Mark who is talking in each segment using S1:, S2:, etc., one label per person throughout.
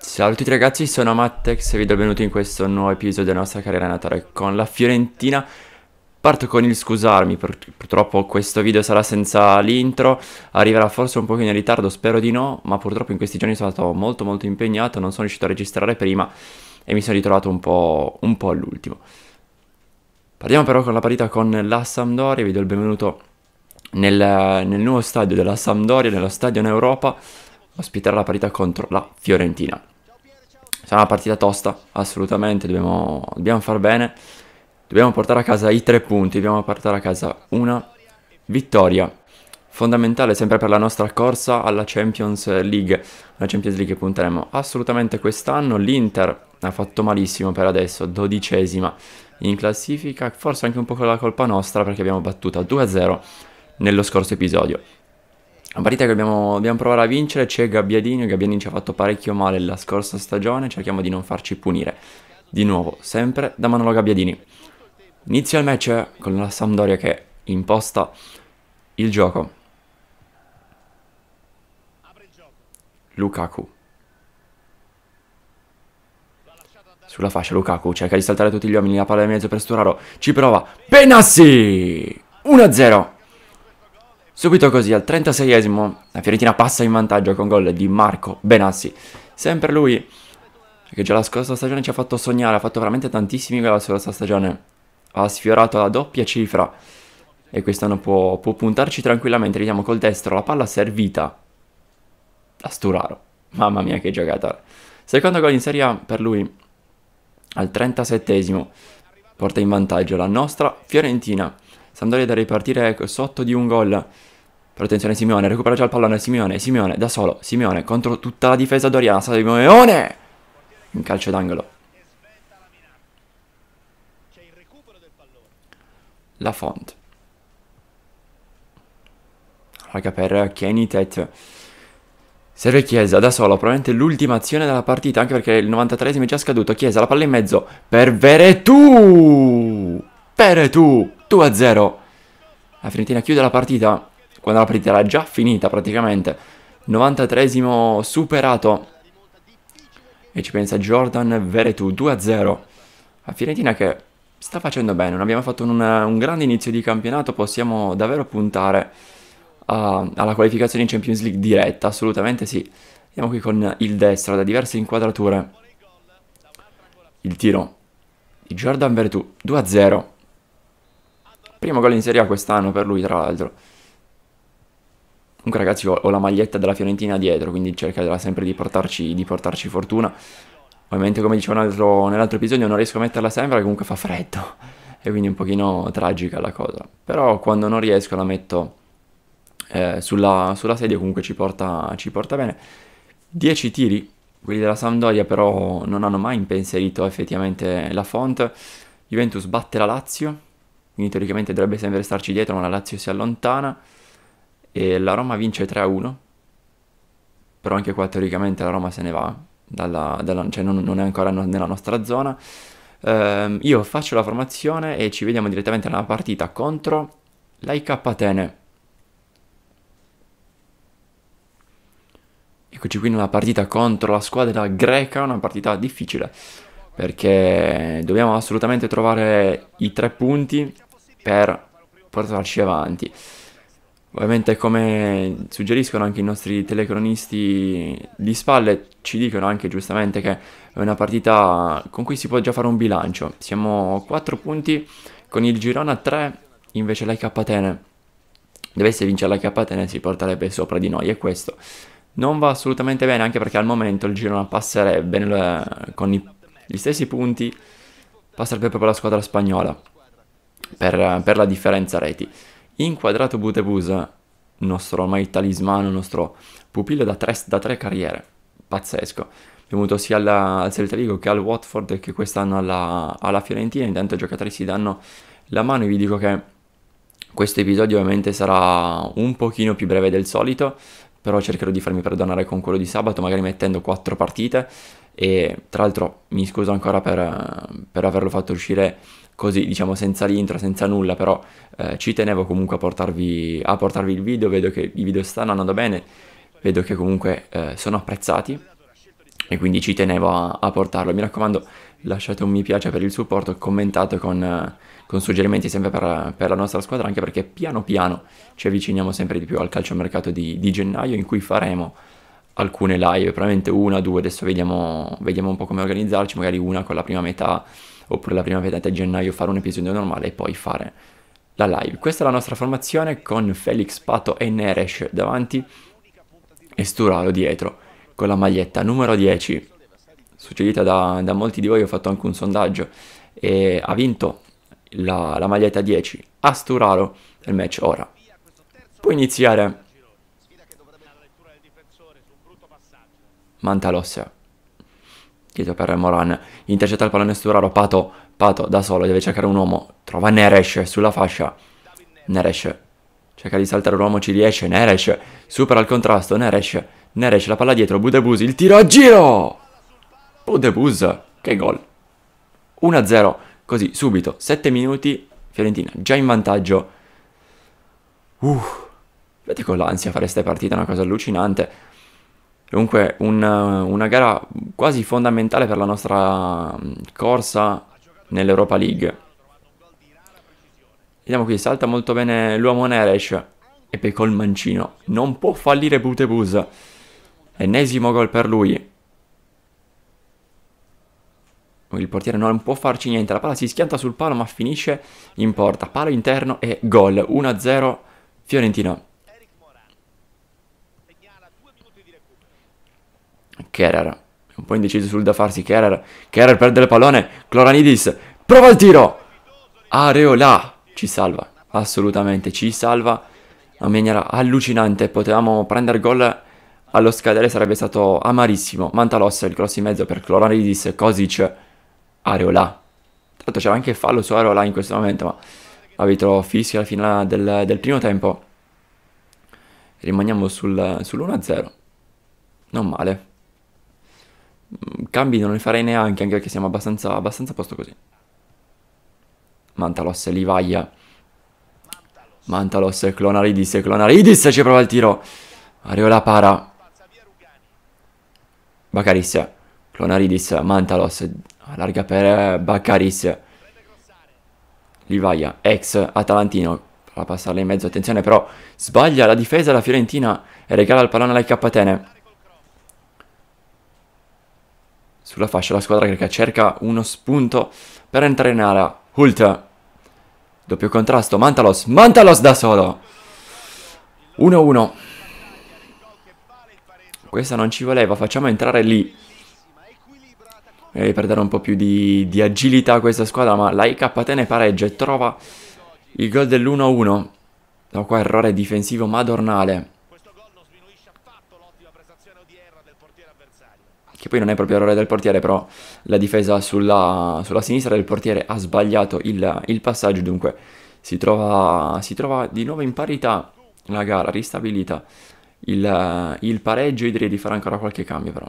S1: Salve a tutti ragazzi, sono Mattex e vi do il benvenuto in questo nuovo episodio della nostra carriera natale con la Fiorentina. Parto con il scusarmi, purtroppo questo video sarà senza l'intro, arriverà forse un pochino in ritardo, spero di no, ma purtroppo in questi giorni sono stato molto molto impegnato, non sono riuscito a registrare prima e mi sono ritrovato un po', un po all'ultimo. Partiamo però con la partita con la Sampdoria, vi do il benvenuto nel, nel nuovo stadio della Sampdoria, nello stadio in Europa ospiterà la partita contro la Fiorentina. Sarà una partita tosta, assolutamente, dobbiamo, dobbiamo far bene, dobbiamo portare a casa i tre punti, dobbiamo portare a casa una vittoria fondamentale sempre per la nostra corsa alla Champions League, la Champions League che punteremo assolutamente quest'anno, l'Inter ha fatto malissimo per adesso, dodicesima in classifica, forse anche un po' con la colpa nostra perché abbiamo battuta 2-0 nello scorso episodio. Una partita che dobbiamo, dobbiamo provare a vincere, c'è Gabbiadini, Gabbiadini ci ha fatto parecchio male la scorsa stagione, cerchiamo di non farci punire. Di nuovo, sempre da Manolo Gabbiadini. Inizia il match con la Sampdoria che imposta il gioco. Lukaku. Sulla fascia Lukaku cerca di saltare tutti gli uomini, la palla in mezzo per Sturaro, ci prova, Benassi! 1-0! Subito così, al 36esimo, la Fiorentina passa in vantaggio con gol di Marco Benassi. Sempre lui, che già la scorsa stagione ci ha fatto sognare, ha fatto veramente tantissimi gol la scorsa stagione. Ha sfiorato la doppia cifra e quest'anno può, può puntarci tranquillamente. Vediamo col destro la palla servita da Sturaro. Mamma mia che giocata. Secondo gol in Serie A per lui al 37esimo. Porta in vantaggio la nostra Fiorentina. Sampdoria da ripartire sotto di un gol però attenzione Simeone, recupera già il pallone Simeone, Simeone da solo, Simeone contro tutta la difesa doriana, Simeone! In calcio d'angolo. La font. Raga per Kenny Tet. Serve Chiesa da solo, probabilmente l'ultima azione della partita, anche perché il 93esimo è già scaduto. Chiesa, la palla in mezzo per Veretù! tu! 2-0. La Fiorentina chiude la partita quando la partita era già finita praticamente. 93 superato. E ci pensa Jordan Veretù 2-0. La Fiorentina che sta facendo bene, non abbiamo fatto un, un grande inizio di campionato, possiamo davvero puntare a, alla qualificazione in Champions League diretta, assolutamente sì. Andiamo qui con il destro da diverse inquadrature. Il tiro di Jordan Veretù 2-0. Primo gol in Serie A quest'anno per lui, tra l'altro. Comunque ragazzi ho, ho la maglietta della Fiorentina dietro, quindi cercherà sempre di portarci, di portarci fortuna. Ovviamente come dicevo nell'altro episodio non riesco a metterla sempre, perché comunque fa freddo. E quindi un pochino tragica la cosa. Però quando non riesco la metto eh, sulla, sulla, sedia, comunque ci porta, ci porta bene. 10 tiri, quelli della Sampdoria però non hanno mai impensierito effettivamente la font. Juventus batte la Lazio, quindi teoricamente dovrebbe sempre starci dietro, ma la Lazio si allontana e la Roma vince 3-1, però anche qua teoricamente la Roma se ne va, dalla, dalla, cioè non, non, è ancora no, nella nostra zona. Ehm, io faccio la formazione e ci vediamo direttamente nella partita contro l'IK Atene. Eccoci qui nella partita contro la squadra greca, una partita difficile perché dobbiamo assolutamente trovare i tre punti per portarci avanti. Ovviamente come suggeriscono anche i nostri telecronisti di spalle, ci dicono anche giustamente che è una partita con cui si può già fare un bilancio. Siamo 4 punti con il Girona 3, invece la Catene. Dovesse vincere la Catene si porterebbe sopra di noi e questo non va assolutamente bene anche perché al momento il Girona passerebbe nel, con i, gli stessi punti passerebbe proprio la squadra spagnola per, per la differenza reti inquadrato Butebusa, nostro ormai talismano, nostro pupillo da tre, da tre carriere, pazzesco. È venuto sia alla, al Celta Vigo che al Watford che quest'anno alla, alla Fiorentina, intanto i giocatori si danno la mano e vi dico che questo episodio ovviamente sarà un pochino più breve del solito, però cercherò di farmi perdonare con quello di sabato, magari mettendo quattro partite e tra l'altro mi scuso ancora per, per averlo fatto uscire così diciamo senza l'intro, senza nulla, però eh, ci tenevo comunque a portarvi, a portarvi, il video, vedo che i video stanno andando bene, vedo che comunque eh, sono apprezzati e quindi ci tenevo a, a, portarlo. Mi raccomando lasciate un mi piace per il supporto, commentate con, con suggerimenti sempre per, per, la nostra squadra, anche perché piano piano ci avviciniamo sempre di più al calciomercato di, di gennaio in cui faremo alcune live, probabilmente una, due, adesso vediamo, vediamo un po' come organizzarci, magari una con la prima metà oppure la prima vedete a gennaio fare un episodio normale e poi fare la live. Questa è la nostra formazione con Felix Pato e Neresh davanti e Sturalo dietro con la maglietta numero 10 suggerita da, da molti di voi, ho fatto anche un sondaggio e ha vinto la, la maglietta 10 a Sturalo nel match ora. Puoi iniziare Mantalossa. Tito per Moran, intercetta il pallone su Raro, Pato, Pato da solo deve cercare un uomo, trova Neresh sulla fascia, Neresh cerca di saltare l'uomo, ci riesce, Neresh supera il contrasto, Neresh, Neresh la palla dietro, Budebus, il tiro a giro! Budebus, che gol! 1-0, così, subito, 7 minuti, Fiorentina già in vantaggio. Uh, vedete con l'ansia fare queste partite, una cosa allucinante. Dunque, una, una gara quasi fondamentale per la nostra mm, corsa nell'Europa League. Vediamo qui, salta molto bene l'uomo Neres e poi col mancino. Non può fallire Butebus. Ennesimo gol per lui. Il portiere non può farci niente, la palla si schianta sul palo ma finisce in porta. Palo interno e gol, 1-0 Fiorentino. Kerer. un po' indeciso sul da farsi, Kerer. Kerr perde il pallone, Cloranidis, prova il tiro! Areola, ci salva, assolutamente, ci salva in maniera allucinante, potevamo prendere gol allo scadere, sarebbe stato amarissimo, Mantalossa. il cross in mezzo per Cloranidis, Kosic, Areola. Tanto c'era anche fallo su Areola in questo momento, ma arbitro fischia alla fine del, del, primo tempo. Rimaniamo sul, sull'1-0. Non male. Mm, Cambi non ne farei neanche, anche perché siamo abbastanza, abbastanza a posto così. Mantalos, Livaglia. Mantalos, Clonaridis, Clonaridis ci prova il tiro. Areola para. Bacaris, Clonaridis, Mantalos, allarga per Bacaris. Livaglia, ex Atalantino, prova a passarla in mezzo, attenzione però, sbaglia la difesa la Fiorentina e regala il pallone alla KTN. sulla fascia la squadra greca cerca uno spunto per entrare in area. Hult, doppio contrasto, Mantalos, Mantalos da solo. 1-1. Questa non ci voleva, facciamo entrare lì. Per dare un po' più di, di agilità a questa squadra, ma la IKTN pareggia e trova il gol dell'1-1. Da qua errore difensivo madornale. che poi non è proprio errore del portiere, però la difesa sulla, sulla sinistra del portiere ha sbagliato il, il passaggio, dunque si trova, si trova, di nuovo in parità la gara, ristabilita il, il pareggio, io direi di fare ancora qualche cambio però.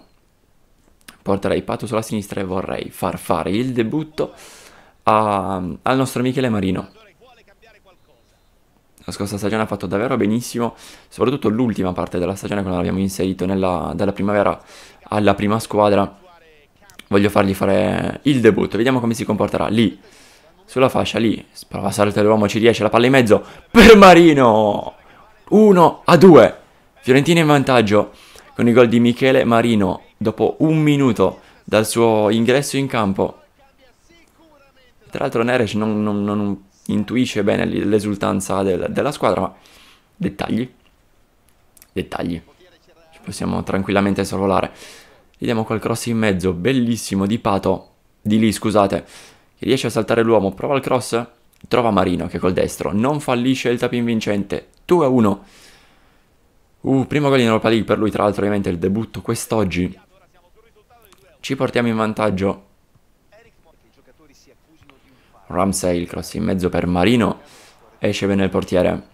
S1: Porterei Pato sulla sinistra e vorrei far fare il debutto a, al nostro Michele Marino la scorsa stagione ha fatto davvero benissimo, soprattutto l'ultima parte della stagione quando l'abbiamo inserito nella, dalla primavera alla prima squadra voglio fargli fare il debutto, vediamo come si comporterà lì, sulla fascia lì, prova a saltare l'uomo, ci riesce, la palla in mezzo, per Marino, 1 a 2, Fiorentina in vantaggio con i gol di Michele Marino dopo un minuto dal suo ingresso in campo, tra l'altro Neres non, non, non, intuisce bene l'esultanza del, della squadra, ma dettagli, dettagli, ci possiamo tranquillamente sorvolare. Vediamo quel cross in mezzo, bellissimo di Pato, di lì scusate, che riesce a saltare l'uomo, prova il cross, trova Marino che col destro non fallisce il tapin vincente, 2 a 1. Uh, primo gol in Europa League per lui tra l'altro ovviamente il debutto quest'oggi. Ci portiamo in vantaggio. Ramsey il cross in mezzo per Marino, esce bene il portiere.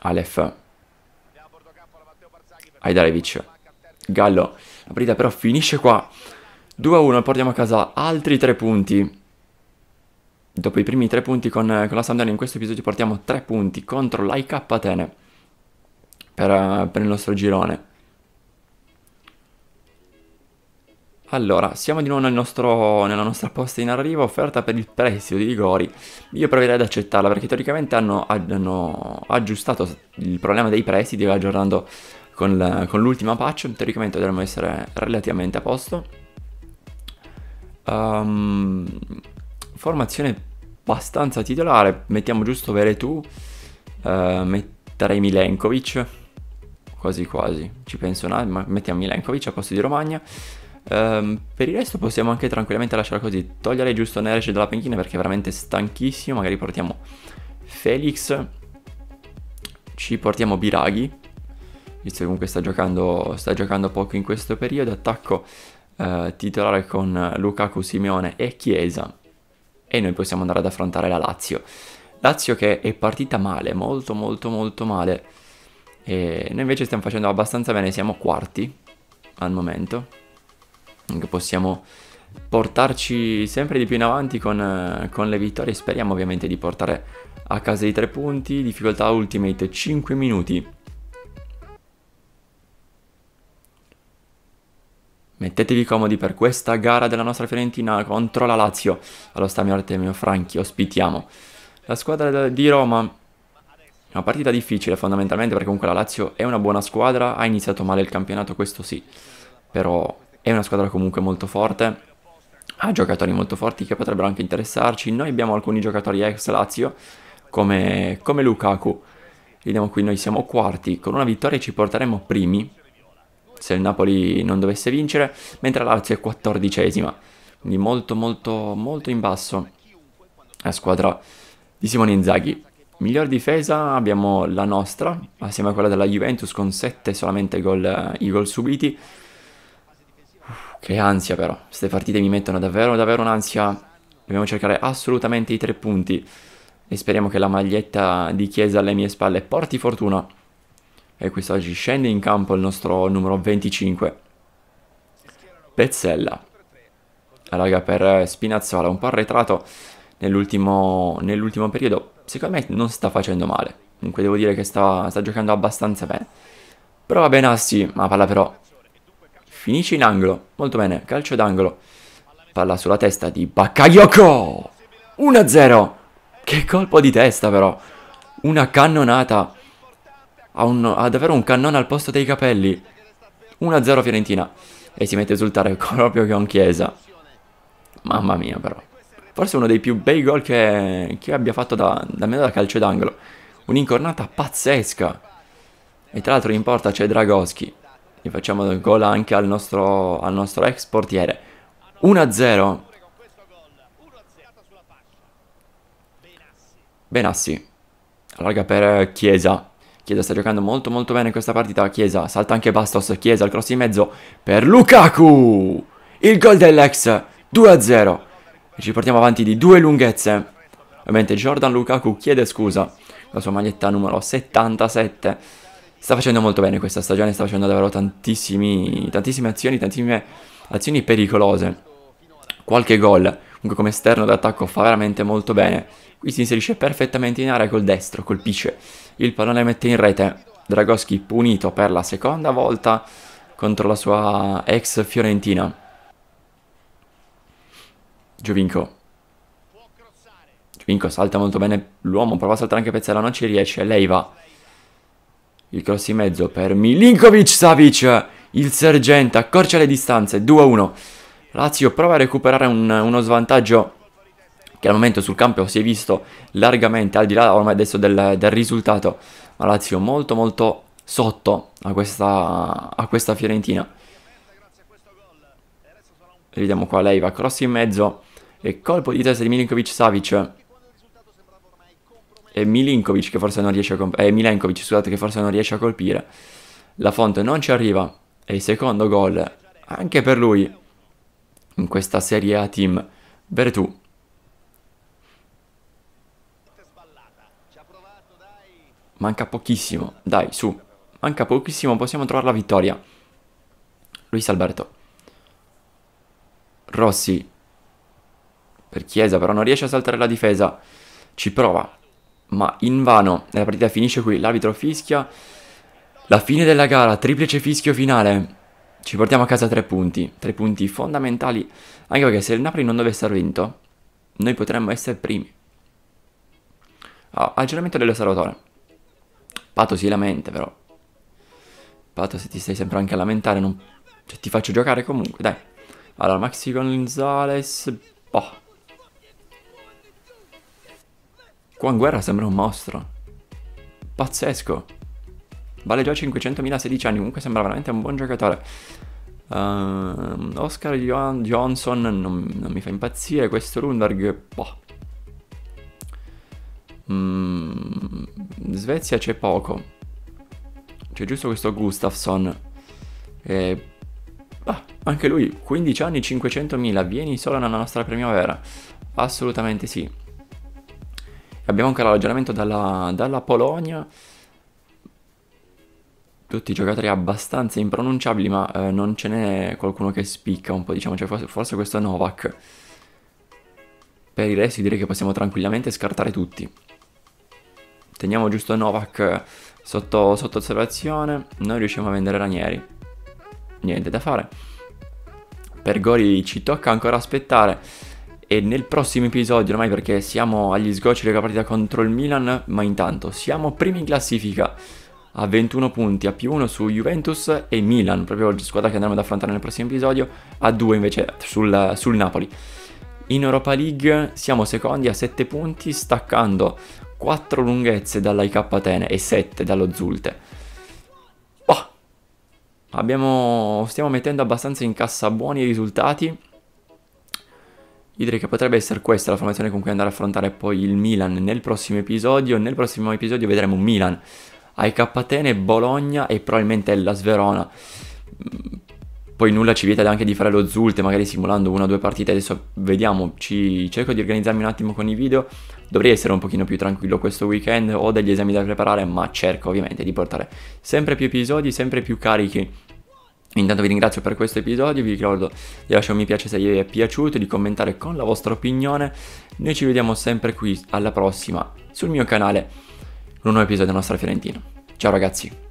S1: Aleph Ajdarevic. Gallo, la partita però finisce qua. 2-1, portiamo a casa altri 3 punti. Dopo i primi 3 punti con, con la Sampdoria in questo episodio portiamo 3 punti contro l'IK Atene per, per il nostro girone. Allora, siamo di nuovo nel nostro, nella nostra posta in arrivo, offerta per il prestito di Gori. Io proverei ad accettarla perché teoricamente hanno, hanno aggiustato il problema dei prestiti aggiornando con, la, con l'ultima patch teoricamente dovremmo essere relativamente a posto. Um, formazione abbastanza titolare, mettiamo giusto Veretù, uh, eh, metterei Milenkovic, quasi quasi, ci penso un attimo, mettiamo Milenkovic a posto di Romagna. Um, per il resto possiamo anche tranquillamente lasciare così, togliere giusto Nerec dalla panchina perché è veramente stanchissimo, magari portiamo Felix, ci portiamo Biraghi, visto che comunque sta giocando, sta giocando poco in questo periodo, attacco eh, titolare con Lukaku, Simeone e Chiesa e noi possiamo andare ad affrontare la Lazio. Lazio che è partita male, molto molto molto male. E noi invece stiamo facendo abbastanza bene, siamo quarti al momento. Quindi possiamo portarci sempre di più in avanti con, con, le vittorie. Speriamo ovviamente di portare a casa i tre punti. Difficoltà ultimate 5 minuti. Mettetevi comodi per questa gara della nostra Fiorentina contro la Lazio. Allo Stamio Artemio Franchi ospitiamo la squadra di Roma. Una partita difficile fondamentalmente perché comunque la Lazio è una buona squadra, ha iniziato male il campionato, questo sì, però è una squadra comunque molto forte, ha giocatori molto forti che potrebbero anche interessarci. Noi abbiamo alcuni giocatori ex Lazio come, come Lukaku. Vediamo qui, noi siamo quarti, con una vittoria ci porteremo primi, se il Napoli non dovesse vincere, mentre la Lazio è quattordicesima, quindi molto molto molto in basso la squadra di Simone Inzaghi. Miglior difesa abbiamo la nostra, assieme a quella della Juventus con 7 solamente gol, i gol subiti. che ansia però, queste partite mi mettono davvero davvero un'ansia, dobbiamo cercare assolutamente i tre punti e speriamo che la maglietta di Chiesa alle mie spalle porti fortuna e quest'oggi scende in campo il nostro numero 25 Pezzella raga per Spinazzola un po' arretrato nell'ultimo, nell'ultimo periodo secondo me non sta facendo male comunque devo dire che sta, sta giocando abbastanza bene prova Benassi ma palla però finisce in angolo molto bene calcio d'angolo palla sulla testa di Bakayoko 1-0 che colpo di testa però una cannonata un, ad avere un cannone al posto dei capelli. 1-0 Fiorentina. E si mette a esultare proprio con Chiesa. Mamma mia però. Forse uno dei più bei gol che, che abbia fatto da, da me da calcio d'angolo. Un'incornata pazzesca. E tra l'altro in porta c'è Dragoschi. E facciamo il gol anche al nostro, al nostro ex portiere. 1-0. Benassi. Allarga per Chiesa. Chiesa sta giocando molto molto bene in questa partita. Chiesa salta anche Bastos. Chiesa il cross in mezzo per Lukaku. Il gol dell'ex 2-0. Ci portiamo avanti di due lunghezze. Ovviamente Jordan Lukaku chiede scusa. La sua maglietta numero 77. Sta facendo molto bene questa stagione. Sta facendo davvero tantissime azioni, tantissime azioni pericolose qualche gol, comunque come esterno d'attacco fa veramente molto bene. Qui si inserisce perfettamente in area col destro, colpisce, il pallone mette in rete, Dragoschi punito per la seconda volta contro la sua ex Fiorentina. Giovinco. Giovinco salta molto bene l'uomo, prova a saltare anche Pezzella, non ci riesce, lei va. Il cross in mezzo per Milinkovic Savic, il sergente, accorcia le distanze, 2-1. Lazio prova a recuperare un, uno svantaggio che al momento sul campo si è visto largamente al di là ormai adesso del, del risultato ma Lazio molto molto sotto a questa, a questa Fiorentina vediamo qua lei va cross in mezzo e colpo di testa di Milinkovic Savic e Milinkovic che forse non riesce a eh, Milenkovic scusate che forse non riesce a colpire la fonte non ci arriva e il secondo gol anche per lui in questa Serie A Team Vertù. Manca pochissimo, dai, su. Manca pochissimo, possiamo trovare la vittoria. Luis Alberto. Rossi. Per Chiesa, però non riesce a saltare la difesa. Ci prova, ma invano. La partita finisce qui, l'arbitro fischia. La fine della gara, triplice fischio finale ci portiamo a casa tre punti, tre punti fondamentali, anche perché se il Napoli non dovesse aver vinto, noi potremmo essere primi. Allora, ah, aggiornamento delle salvatore. Pato si lamenta però. Pato se ti stai sempre anche a lamentare, non... cioè, ti faccio giocare comunque, dai. Allora, Maxi Gonzales, boh. Qua in guerra sembra un mostro. Pazzesco. Vale già 500.000 16 anni, comunque sembra veramente un buon giocatore. Uh, Oscar Johan Johnson non, non, mi fa impazzire, questo Lundberg, boh. Mm, Svezia c'è poco. C'è giusto questo Gustafsson. E, bah, anche lui, 15 anni, 500.000, vieni solo nella nostra primavera. Assolutamente sì. Abbiamo ancora l'alleggiamento dalla, dalla Polonia tutti giocatori abbastanza impronunciabili, ma eh, non ce n'è qualcuno che spicca un po', diciamo, cioè, forse questo Novak. Per il resto direi che possiamo tranquillamente scartare tutti. Teniamo giusto Novak eh, sotto, sotto osservazione, non riusciamo a vendere Ranieri. Niente da fare. Per Gori ci tocca ancora aspettare e nel prossimo episodio, ormai perché siamo agli sgoccioli della partita contro il Milan, ma intanto siamo primi in classifica a 21 punti, a più 1 su Juventus e Milan, proprio la squadra che andremo ad affrontare nel prossimo episodio, a 2 invece sul, sul Napoli. In Europa League siamo secondi a 7 punti, staccando 4 lunghezze dall'IK Atene e 7 dallo Zulte. Boh, abbiamo, stiamo mettendo abbastanza in cassa buoni risultati. Io direi che potrebbe essere questa la formazione con cui andare a affrontare poi il Milan nel prossimo episodio. Nel prossimo episodio vedremo Milan ai Catene, Bologna e probabilmente la Sverona. Poi nulla ci vieta anche di fare lo Zulte, magari simulando una o due partite. Adesso vediamo, ci... cerco di organizzarmi un attimo con i video. Dovrei essere un pochino più tranquillo questo weekend, ho degli esami da preparare, ma cerco ovviamente di portare sempre più episodi, sempre più carichi Intanto vi ringrazio per questo episodio, vi ricordo di lasciare un mi piace se vi è piaciuto, di commentare con la vostra opinione. Noi ci vediamo sempre qui alla prossima sul mio canale. 1-1 episodio della nostra Fiorentina. Ciao ragazzi!